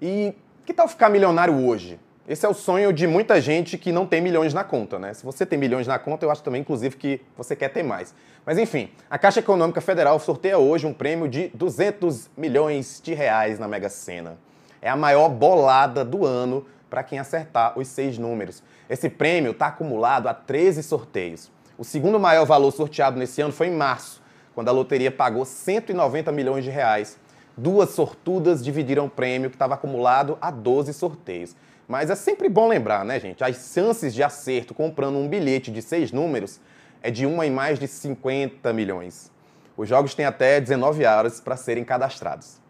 E que tal ficar milionário hoje? Esse é o sonho de muita gente que não tem milhões na conta, né? Se você tem milhões na conta, eu acho também, inclusive, que você quer ter mais. Mas enfim, a Caixa Econômica Federal sorteia hoje um prêmio de 200 milhões de reais na Mega Sena. É a maior bolada do ano para quem acertar os seis números. Esse prêmio está acumulado a 13 sorteios. O segundo maior valor sorteado nesse ano foi em março, quando a loteria pagou 190 milhões de reais duas sortudas dividiram o prêmio que estava acumulado a 12 sorteios. Mas é sempre bom lembrar, né, gente? As chances de acerto comprando um bilhete de seis números é de uma em mais de 50 milhões. Os jogos têm até 19 horas para serem cadastrados.